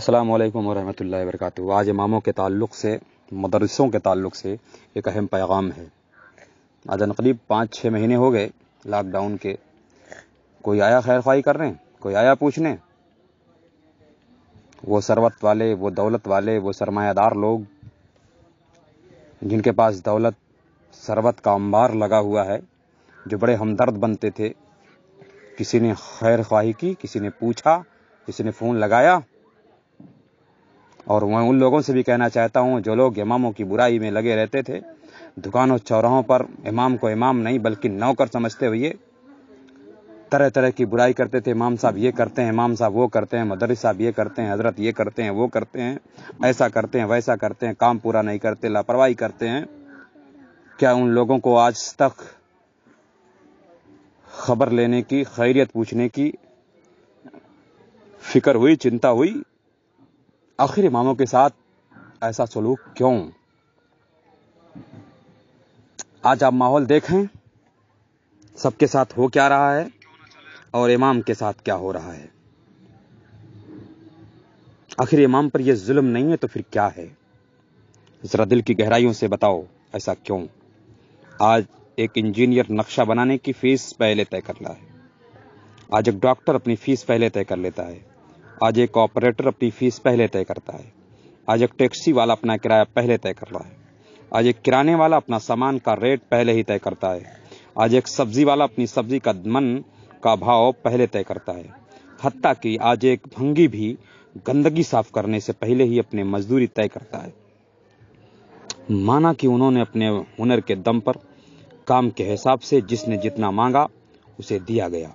अस्सलाम वालेकुम वरहमतुल्लाहि वबरकatuह आज इमामों के ताल्लुक़ से मदरसों के ताल्लुक़ से एक अहम पैगाम है आज करीब पाँच छः महीने हो गए लॉकडाउन के कोई आया खैर खाई करने कोई आया पूछने वो सरवत वाले वो दौलत वाले वो सरमायादार लोग जिनके पास दौलत सरवत का अंबार लगा हुआ है जो बड़े हमदर्द बनते थे किसी ने खैर ख्वाही की किसी ने पूछा किसी ने फ़ोन लगाया और मैं उन लोगों से भी कहना चाहता हूँ जो लोग इमामों की बुराई में लगे रहते थे दुकानों चौराहों पर इमाम को इमाम नहीं बल्कि नौकर समझते हुए तरह तरह की बुराई करते थे इमाम साहब ये करते हैं इमाम साहब वो करते हैं मदरस साहब ये करते हैं हजरत ये करते हैं वो करते हैं ऐसा करते हैं वैसा करते हैं काम पूरा नहीं करते लापरवाही करते हैं क्या उन लोगों को आज तक खबर लेने की खैरियत पूछने की फिक्र हुई चिंता हुई आखिर इमामों के साथ ऐसा सलूक क्यों आज आप माहौल देखें सबके साथ हो क्या रहा है और इमाम के साथ क्या हो रहा है आखिर इमाम पर यह जुल्म नहीं है तो फिर क्या है जरा दिल की गहराइयों से बताओ ऐसा क्यों आज एक इंजीनियर नक्शा बनाने की फीस पहले तय कर रहा है आज एक डॉक्टर अपनी फीस पहले तय कर लेता है आज एक ऑपरेटर अपनी फीस पहले तय करता है आज एक टैक्सी वाला अपना किराया पहले तय कर रहा है आज एक किराने वाला अपना सामान का रेट पहले ही तय करता है आज एक सब्जी वाला अपनी सब्जी का मन का भाव पहले तय करता है हत्या कि आज एक भंगी भी गंदगी साफ करने से पहले ही अपने मजदूरी तय करता है माना कि उन्होंने अपने हुनर के दम पर काम के हिसाब से जिसने जितना मांगा उसे दिया गया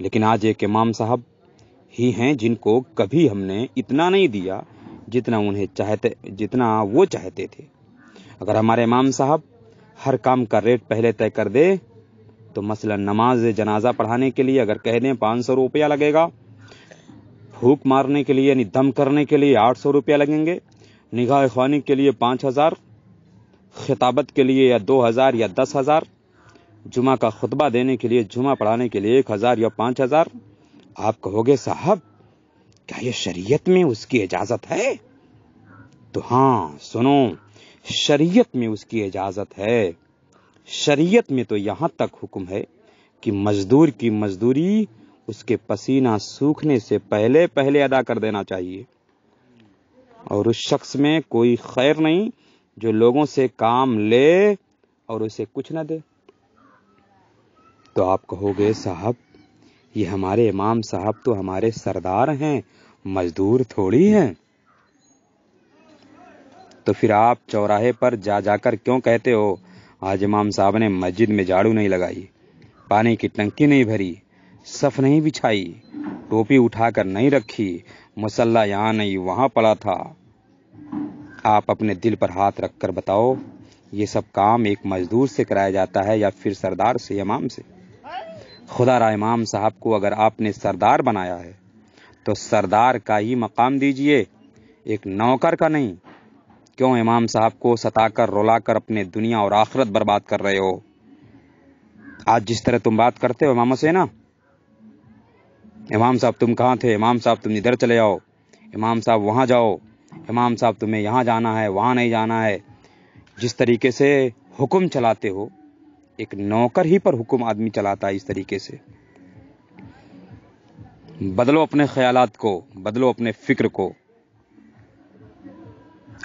लेकिन आज एक इमाम साहब ही हैं जिनको कभी हमने इतना नहीं दिया जितना उन्हें चाहते जितना वो चाहते थे अगर हमारे इमाम साहब हर काम का रेट पहले तय कर दे तो मसला नमाज जनाजा पढ़ाने के लिए अगर कह दें पाँच सौ रुपया लगेगा फूक मारने के लिए यानी दम करने के लिए आठ सौ रुपया लगेंगे निगाह खानी के लिए पाँच हज़ार खिताबत के लिए या दो हज़ार या दस हज़ार जुमा का खुतबा देने के लिए जुमा पढ़ाने के लिए एक हज़ार या पाँच हज़ार आप कहोगे साहब क्या यह शरीयत में उसकी इजाजत है तो हां सुनो शरीयत में उसकी इजाजत है शरीयत में तो यहां तक हुक्म है कि मजदूर की मजदूरी उसके पसीना सूखने से पहले पहले अदा कर देना चाहिए और उस शख्स में कोई खैर नहीं जो लोगों से काम ले और उसे कुछ ना दे तो आप कहोगे साहब ये हमारे इमाम साहब तो हमारे सरदार हैं मजदूर थोड़ी हैं तो फिर आप चौराहे पर जा जाकर क्यों कहते हो आज इमाम साहब ने मस्जिद में झाड़ू नहीं लगाई पानी की टंकी नहीं भरी सफ नहीं बिछाई टोपी उठाकर नहीं रखी मुसल्ला यहाँ नहीं वहाँ पड़ा था आप अपने दिल पर हाथ रखकर बताओ ये सब काम एक मजदूर से कराया जाता है या फिर सरदार से इमाम से खुदा रा इमाम साहब को अगर आपने सरदार बनाया है तो सरदार का ही मकाम दीजिए एक नौकर का नहीं क्यों इमाम साहब को सताकर रुलाकर अपने दुनिया और आखिरत बर्बाद कर रहे हो आज जिस तरह तुम बात करते हो इमाम से ना इमाम साहब तुम कहाँ थे इमाम साहब तुम इधर चले जाओ इमाम साहब वहाँ जाओ इमाम साहब तुम्हें यहाँ जाना है वहाँ नहीं जाना है जिस तरीके से हुक्म चलाते हो एक नौकर ही पर हुक्म आदमी चलाता है इस तरीके से बदलो अपने ख्याल को बदलो अपने फिक्र को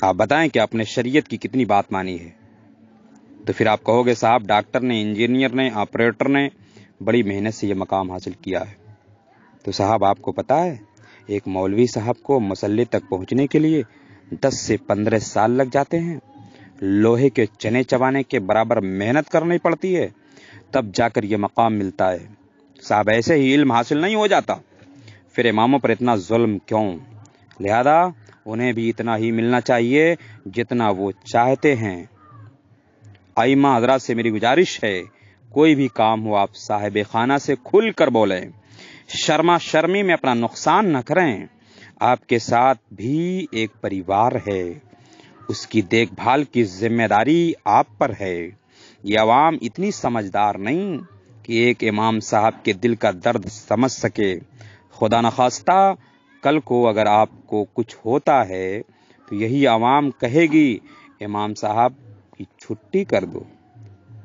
आप बताएं कि आपने शरीयत की कितनी बात मानी है तो फिर आप कहोगे साहब डॉक्टर ने इंजीनियर ने ऑपरेटर ने बड़ी मेहनत से यह मकाम हासिल किया है तो साहब आपको पता है एक मौलवी साहब को मसल्ले तक पहुंचने के लिए 10 से 15 साल लग जाते हैं लोहे के चने चबाने के बराबर मेहनत करनी पड़ती है तब जाकर यह मकाम मिलता है साहब ऐसे ही इल्म हासिल नहीं हो जाता फिर इमामों पर इतना जुल्म क्यों लिहाजा उन्हें भी इतना ही मिलना चाहिए जितना वो चाहते हैं आईमा हजरात से मेरी गुजारिश है कोई भी काम हो आप साहेब खाना से खुल कर बोलें शर्मा शर्मी में अपना नुकसान न करें आपके साथ भी एक परिवार है उसकी देखभाल की जिम्मेदारी आप पर है ये आवाम इतनी समझदार नहीं कि एक इमाम साहब के दिल का दर्द समझ सके खुदा नखास्ता कल को अगर आपको कुछ होता है तो यही आवाम कहेगी इमाम साहब की छुट्टी कर दो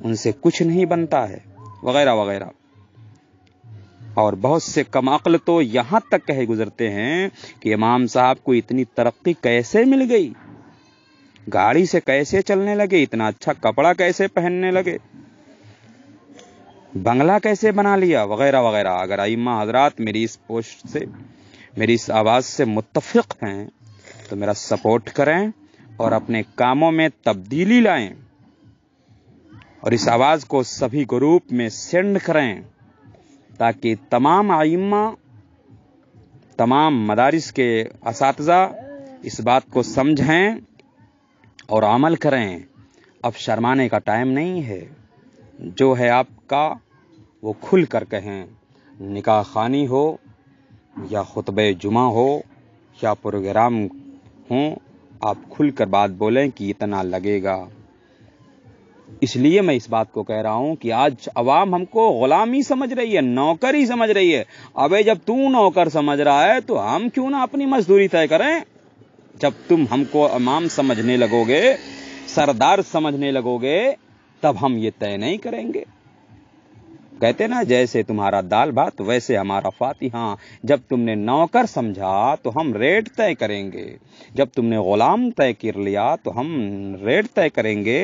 उनसे कुछ नहीं बनता है वगैरह वगैरह और बहुत से कम अक्ल तो यहाँ तक कहे गुजरते हैं कि इमाम साहब को इतनी तरक्की कैसे मिल गई गाड़ी से कैसे चलने लगे इतना अच्छा कपड़ा कैसे पहनने लगे बंगला कैसे बना लिया वगैरह वगैरह अगर आइम्मा हजरात मेरी इस पोस्ट से मेरी इस आवाज़ से मुतफिक हैं तो मेरा सपोर्ट करें और अपने कामों में तब्दीली लाएं और इस आवाज़ को सभी ग्रुप में सेंड करें ताकि तमाम आइम्मा तमाम मदारस के इस बात को समझें और अमल करें अब शर्माने का टाइम नहीं है जो है आपका वो खुल कर कहें निकाह खानी हो या खुतब जुमा हो या प्रोग्राम हो आप खुल कर बात बोलें कि इतना लगेगा इसलिए मैं इस बात को कह रहा हूं कि आज अवाम हमको गुलामी समझ रही है नौकरी समझ रही है अबे जब तू नौकर समझ रहा है तो हम क्यों ना अपनी मजदूरी तय करें जब तुम हमको इमाम समझने लगोगे सरदार समझने लगोगे तब हम ये तय नहीं करेंगे कहते ना जैसे तुम्हारा दाल भात वैसे हमारा फातिहा जब तुमने नौकर समझा तो हम रेट तय करेंगे जब तुमने गुलाम तय कर लिया तो हम रेट तय करेंगे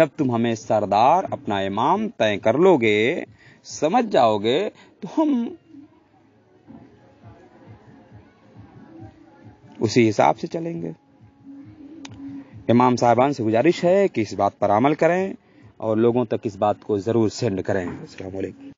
जब तुम हमें सरदार अपना इमाम तय कर लोगे समझ जाओगे तो हम उसी हिसाब से चलेंगे इमाम साहबान से गुजारिश है कि इस बात पर अमल करें और लोगों तक इस बात को ज़रूर सेंड करें अलैक्म